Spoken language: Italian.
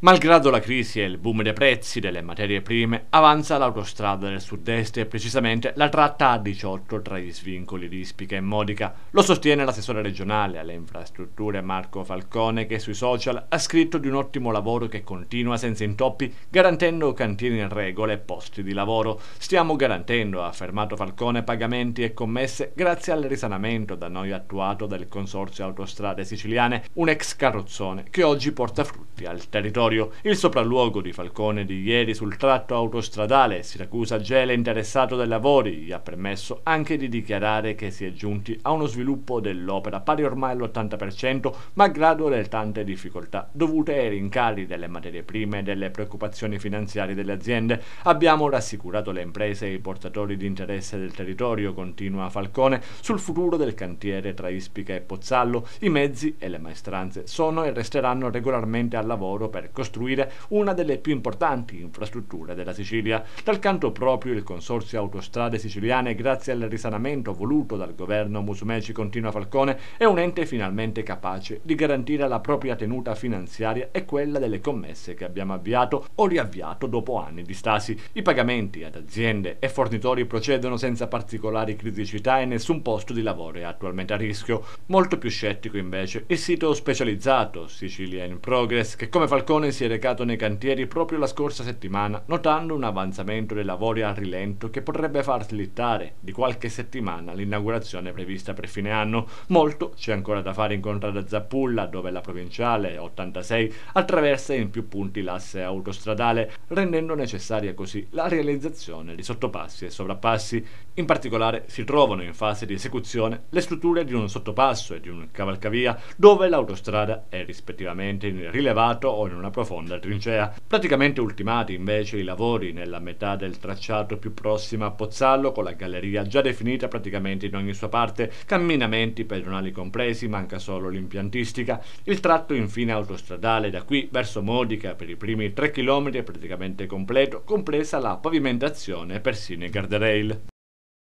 Malgrado la crisi e il boom dei prezzi delle materie prime, avanza l'autostrada del sud-est e precisamente la tratta A18 tra gli svincoli di Ispica e Modica. Lo sostiene l'assessore regionale alle infrastrutture Marco Falcone che sui social ha scritto di un ottimo lavoro che continua senza intoppi, garantendo cantieri in regola e posti di lavoro. Stiamo garantendo, ha affermato Falcone, pagamenti e commesse grazie al risanamento da noi attuato dal Consorzio Autostrade Siciliane, un ex carrozzone che oggi porta frutti al territorio. Norio, il sopralluogo di Falcone di ieri sul tratto autostradale Siracusa-Gela interessato dai lavori gli ha permesso anche di dichiarare che si è giunti a uno sviluppo dell'opera pari ormai all'80% malgrado le tante difficoltà dovute ai rincari delle materie prime e delle preoccupazioni finanziarie delle aziende. Abbiamo rassicurato le imprese e i portatori di interesse del territorio, continua Falcone, sul futuro del cantiere tra Ispica e Pozzallo. I mezzi e le maestranze sono e resteranno regolarmente al lavoro per costruire una delle più importanti infrastrutture della Sicilia. Dal canto proprio il Consorzio Autostrade Siciliane, grazie al risanamento voluto dal governo Musumeci Continua Falcone, è un ente finalmente capace di garantire la propria tenuta finanziaria e quella delle commesse che abbiamo avviato o riavviato dopo anni di stasi. I pagamenti ad aziende e fornitori procedono senza particolari criticità e nessun posto di lavoro è attualmente a rischio. Molto più scettico invece il sito specializzato Sicilia in Progress che come Falcone Commissione si è recato nei cantieri proprio la scorsa settimana, notando un avanzamento dei lavori a rilento che potrebbe far slittare di qualche settimana l'inaugurazione prevista per fine anno. Molto c'è ancora da fare in contrada Zappulla, dove la provinciale 86 attraversa in più punti l'asse autostradale, rendendo necessaria così la realizzazione di sottopassi e sovrappassi. In particolare si trovano in fase di esecuzione le strutture di un sottopasso e di un cavalcavia, dove l'autostrada è rispettivamente in rilevato o in una profonda trincea. Cioè, praticamente ultimati invece i lavori nella metà del tracciato più prossima a Pozzallo, con la galleria già definita praticamente in ogni sua parte, camminamenti pedonali compresi, manca solo l'impiantistica. Il tratto infine autostradale da qui verso Modica per i primi 3 km è praticamente completo, compresa la pavimentazione persino i guardrail.